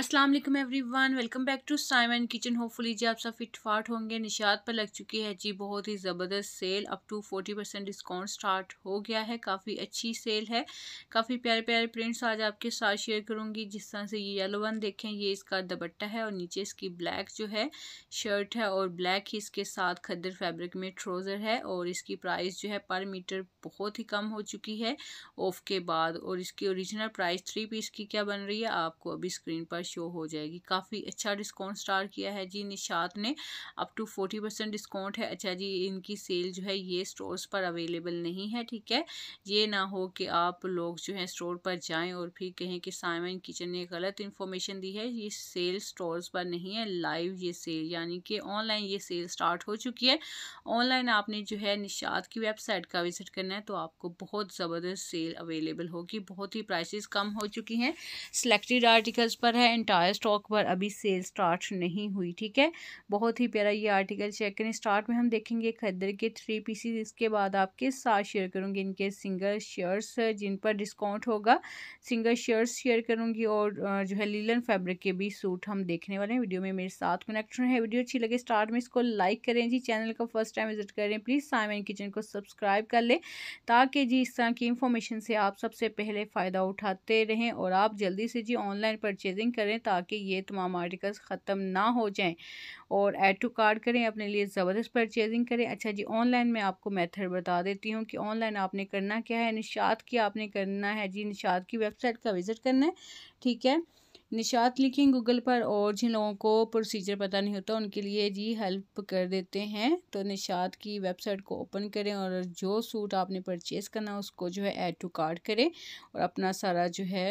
Aslam everyone welcome back to Simon kitchen hopefully जी आप सब फिट फाट होंगे निशात पर लग चुकी है जी बहुत ही ज़बरदस्त sale up to forty percent discount start हो गया है काफ़ी अच्छी सेल है काफ़ी प्यारे प्यारे प्रिंट्स आज आपके साथ शेयर करूंगी जिस तरह से ये येलो वन देखें ये इसका दुपट्टा है और नीचे इसकी ब्लैक जो है शर्ट है और ब्लैक ही इसके साथ खद्दर फैब्रिक में ट्रोज़र है और इसकी प्राइस जो है पर मीटर बहुत ही कम हो चुकी है ऑफ के बाद और इसकी ओरिजिनल प्राइस थ्री पीस की क्या बन रही है आपको अभी स्क्रीन पर पर शो हो जाएगी काफ़ी अच्छा डिस्काउंट स्टार्ट किया है जी निशात ने up to forty percent discount है अच्छा जी इनकी सेल जो है ये स्टोर्स पर अवेलेबल नहीं है ठीक है ये ना हो कि आप लोग जो है स्टोर पर जाएँ और फिर कहें कि साइमन किचन ने गलत इन्फॉर्मेशन दी है ये सेल स्टोर्स पर नहीं है लाइव ये सेल यानी कि ऑनलाइन ये सेल स्टार्ट हो चुकी है ऑनलाइन आपने जो है निशात की वेबसाइट का विज़िट करना है तो आपको बहुत ज़बरदस्त सेल अवेलेबल होगी बहुत ही प्राइसेस कम हो चुकी हैं सिलेक्टेड आर्टिकल्स पर है एंटायर स्टॉक पर अभी सेल स्टार्ट नहीं हुई ठीक है बहुत ही प्यारा ये आर्टिकल चेक करें स्टार्ट में हम देखेंगे खद्दर के थ्री पीसीज इसके बाद आपके साथ शेयर करूँगी इनके सिंगल शेयर्स जिन पर डिस्काउंट होगा सिंगल शेयर्स शेयर करूँगी और जो है लीलन फैब्रिक के भी सूट हम देखने वाले हैं वीडियो में मेरे साथ कनेक्ट है वीडियो अच्छी लगे स्टार्ट में इसको लाइक करें जी चैनल का फर्स्ट टाइम विजिट करें प्लीज़ साइमन किचन को सब्सक्राइब कर लें ताकि जी इस तरह की इन्फॉर्मेशन से आप सबसे पहले फ़ायदा उठाते रहें और आप जल्दी से जी ऑनलाइन परचेजिंग करें ताकि ये तमाम आर्टिकल्स ख़त्म ना हो जाएं और ऐड टू कार्ड करें अपने लिए ज़बरदस्त परचेजिंग करें अच्छा जी ऑनलाइन मैं आपको मेथड बता देती हूँ कि ऑनलाइन आपने करना क्या है निशात की आपने करना है जी निशात की वेबसाइट का विज़िट करना है ठीक है निशात लिखें गूगल पर और जिन लोगों को प्रोसीजर पता नहीं होता उनके लिए जी हेल्प कर देते हैं तो निशात की वेबसाइट को ओपन करें और जो सूट आपने परचेज़ करना उसको जो है ऐड टू कार्ड करें और अपना सारा जो है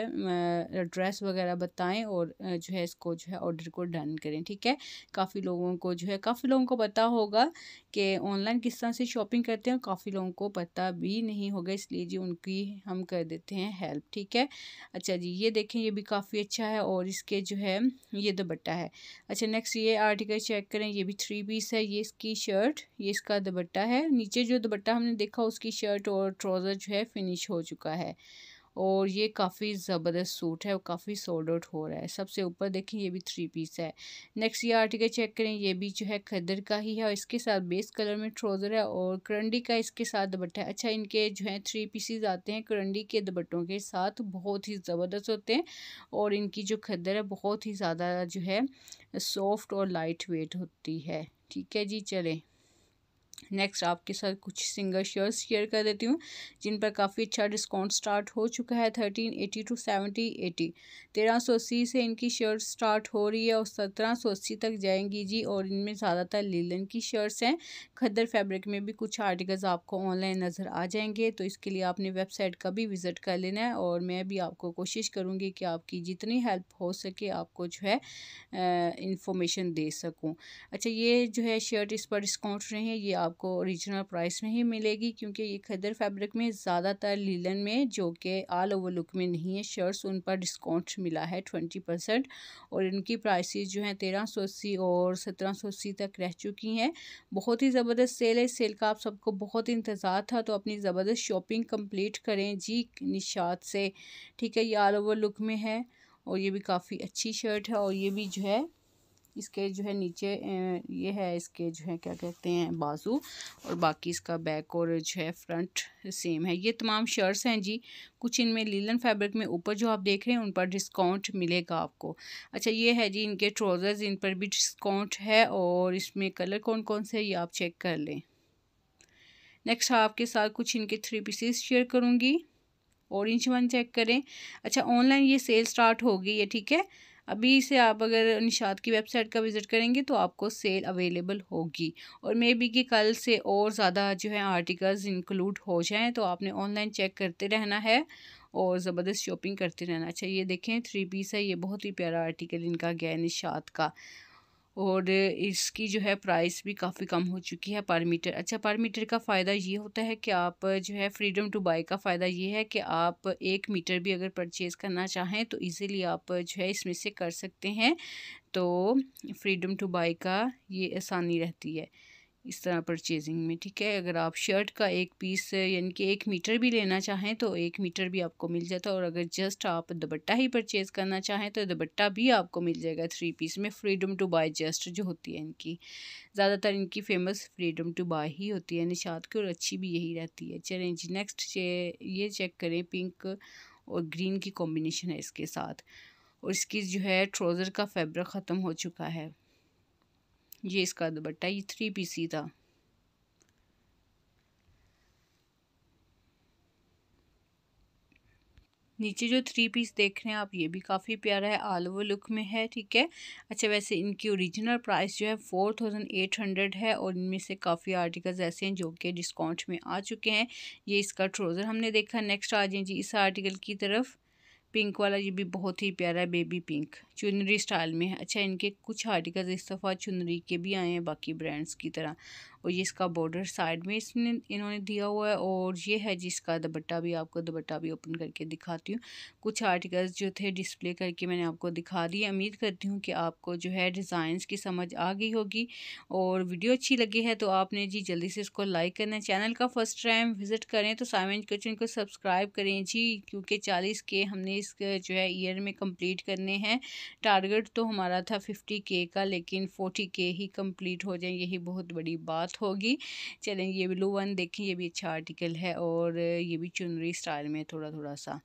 एड्रेस वगैरह बताएं और जो है इसको जो है ऑर्डर को डन करें ठीक है काफ़ी लोगों को जो है काफ़ी लोगों को पता होगा कि ऑनलाइन किस तरह से शॉपिंग करते हैं काफ़ी लोगों को पता भी नहीं होगा इसलिए जी उनकी हम कर देते हैं हेल्प ठीक है अच्छा जी ये देखें ये भी काफ़ी अच्छा है और इसके जो है ये दुपट्टा है अच्छा नेक्स्ट ये आर्टिकल चेक करें ये भी थ्री पीस है ये इसकी शर्ट ये इसका दुपट्टा है नीचे जो दुपट्टा हमने देखा उसकी शर्ट और ट्राउज़र जो है फिनिश हो चुका है और ये काफ़ी ज़बरदस्त सूट है और काफ़ी सोल्ड आउट हो रहा है सबसे ऊपर देखें ये भी थ्री पीस है नेक्स्ट ये आर्टिकल चेक करें ये भी जो है खदर का ही है और इसके साथ बेस कलर में ट्रोज़र है और करंडी का इसके साथ दुपट्टा है अच्छा इनके जो है थ्री पीसीज आते हैं करंडी के दुपट्टों के साथ बहुत ही ज़बरदस्त होते हैं और इनकी जो खदर है बहुत ही ज़्यादा जो है सॉफ्ट और लाइट वेट होती है ठीक है जी चलें नेक्स्ट आपके साथ कुछ सिंगर शेयर्स शेयर कर देती हूँ जिन पर काफ़ी अच्छा डिस्काउंट स्टार्ट हो चुका है thirteen eighty to seventy eighty तेरह सौ अस्सी से इनकी शर्ट स्टार्ट हो रही है और सत्रह सौ अस्सी तक जाएंगी जी और इनमें ज़्यादातर लीलन की शर्ट्स हैं खद्दर फैब्रिक में भी कुछ आर्टिकल्स आपको ऑनलाइन नज़र आ जाएंगे तो इसके लिए आपने वेबसाइट का भी विज़िट कर लेना है और मैं भी आपको कोशिश करूँगी कि आपकी जितनी हेल्प हो सके आपको जो है इन्फॉर्मेशन दे सकूँ अच्छा ये जो है शर्ट इस पर डिस्काउंट रहे हैं ये आपको ओरिजिनल प्राइस में ही मिलेगी क्योंकि ये खदर फैब्रिक में ज़्यादातर लीलन में जो कि ऑल ओवर लुक में नहीं है शर्ट्स उन पर डिस्काउंट मिला है ट्वेंटी परसेंट और इनकी प्राइसेस जो हैं तेरह सौ अस्सी और सत्रह सौ अस्सी तक रह चुकी हैं बहुत ही ज़बरदस्त सेल है सेल का आप सबको बहुत इंतज़ार था तो अपनी ज़बरदस्त शॉपिंग कम्प्लीट करें जी निशात से ठीक है ये ऑल ओवर लुक में है और ये भी काफ़ी अच्छी शर्ट है और ये भी जो है इसके जो है नीचे ये है इसके जो है क्या कहते हैं बाजू और बाकी इसका बैक और जो है फ्रंट सेम है ये तमाम शर्ट्स हैं जी कुछ इनमें लीलन फैब्रिक में ऊपर जो आप देख रहे हैं उन पर डिस्काउंट मिलेगा आपको अच्छा ये है जी इनके ट्राउज़र्स इन पर भी डिस्काउंट है और इसमें कलर कौन कौन से ये आप चेक कर लें नेक्स्ट आपके साथ कुछ इनके थ्री पीसेस शेयर करूँगी इंच वन चेक करें अच्छा ऑनलाइन ये सेल स्टार्ट होगी ये ठीक है अभी से आप अगर निशात की वेबसाइट का विज़िट करेंगे तो आपको सेल अवेलेबल होगी और मे बी कि कल से और ज़्यादा जो है आर्टिकल्स इंक्लूड हो जाएँ तो आपने ऑनलाइन चेक करते रहना है और ज़बरदस्त शॉपिंग करते रहना चाहिए देखें थ्री पीस है ये बहुत ही प्यारा आर्टिकल इनका गया है का और इसकी जो है प्राइस भी काफ़ी कम हो चुकी है पर मीटर अच्छा पर मीटर का फ़ायदा ये होता है कि आप जो है फ्रीडम टू बाई का फ़ायदा ये है कि आप एक मीटर भी अगर परचेज़ करना चाहें तो इजीली आप जो है इसमें से कर सकते हैं तो फ्रीडम टू बाई का ये आसानी रहती है इस तरह परचेजिंग में ठीक है अगर आप शर्ट का एक पीस यानी कि एक मीटर भी लेना चाहें तो एक मीटर भी आपको मिल जाता है और अगर जस्ट आप दुपट्टा ही परचेज करना चाहें तो दुपट्टा भी आपको मिल जाएगा थ्री पीस में फ्रीडम टू बाय जस्ट जो होती है इनकी ज़्यादातर इनकी फेमस फ्रीडम टू बाय ही होती है निशात की और अच्छी भी यही रहती है चलें जी नेक्स्ट ये चेक करें पिंक और ग्रीन की कॉम्बिनेशन है इसके साथ और इसकी जो है ट्रोज़र का फैब्रिक ख़त्म हो चुका है ये इसका दुपट्टा ये थ्री सी था नीचे जो थ्री पीस देख रहे हैं आप ये भी काफ़ी प्यारा है आलो ओवर लुक में है ठीक है अच्छा वैसे इनकी ओरिजिनल प्राइस जो है फोर थाउजेंड एट हंड्रेड है और इनमें से काफ़ी आर्टिकल्स ऐसे हैं जो कि डिस्काउंट में आ चुके हैं ये इसका ट्रोज़र हमने देखा नेक्स्ट आ जाए जी इस आर्टिकल की तरफ पिंक वाला ये भी बहुत ही प्यारा है बेबी पिंक चुनरी स्टाइल में है अच्छा इनके कुछ आर्टिकल्स इस दफ़ा चुनरी के भी आए हैं बाकी ब्रांड्स की तरह और ये इसका बॉर्डर साइड में इसने इन्होंने दिया हुआ है और ये है जी इसका दुपट्टा भी आपको दुपट्टा भी ओपन करके दिखाती हूँ कुछ आर्टिकल्स जो थे डिस्प्ले करके मैंने आपको दिखा दिए उम्मीद करती हूँ कि आपको जो है डिज़ाइंस की समझ आ गई होगी और वीडियो अच्छी लगी है तो आपने जी जल्दी से इसको लाइक करना चैनल का फर्स्ट टाइम विज़िट करें तो साइम किचन को सब्सक्राइब करें जी क्योंकि चालीस के हमने इस जो है ईयर में कम्प्लीट करने हैं टारगेट तो हमारा था फिफ्टी के का लेकिन फोर्टी के ही कम्प्लीट हो जाए यही बहुत बड़ी बात साथ होगी चलें ये ब्लू वन देखें ये भी अच्छा आर्टिकल है और ये भी चुनरी स्टाइल में थोड़ा थोड़ा सा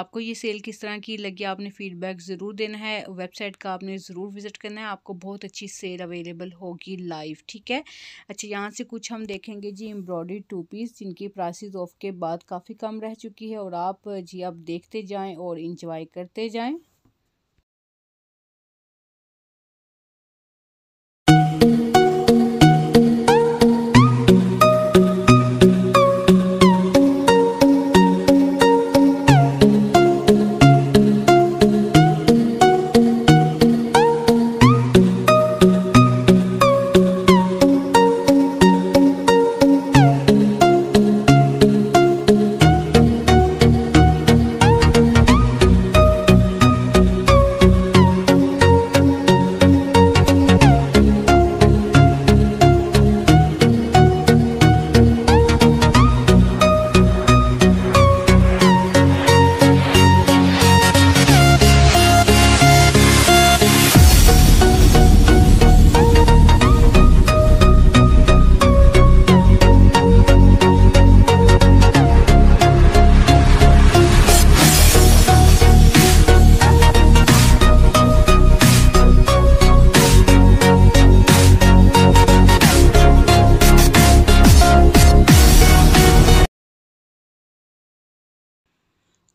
आपको ये सेल किस तरह की लगी आपने फीडबैक ज़रूर देना है वेबसाइट का आपने ज़रूर विज़िट करना है आपको बहुत अच्छी सेल अवेलेबल होगी लाइव ठीक है अच्छा यहाँ से कुछ हम देखेंगे जी एम्ब्रॉयडरी टू पीस जिनकी प्राइसेस ऑफ के बाद काफ़ी कम रह चुकी है और आप जी आप देखते जाएं और इंजॉय करते जाएं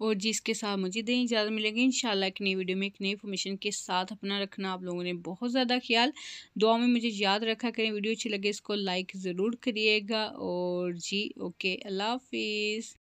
और जिसके साथ मुझे दें इजाज़त मिलेगी इन एक नई वीडियो में एक नई इन्फॉर्मेशन के साथ अपना रखना आप लोगों ने बहुत ज़्यादा ख्याल दुआ में मुझे याद रखा करें वीडियो अच्छी लगे इसको लाइक ज़रूर करिएगा और जी ओके अल्लाह हाफिज़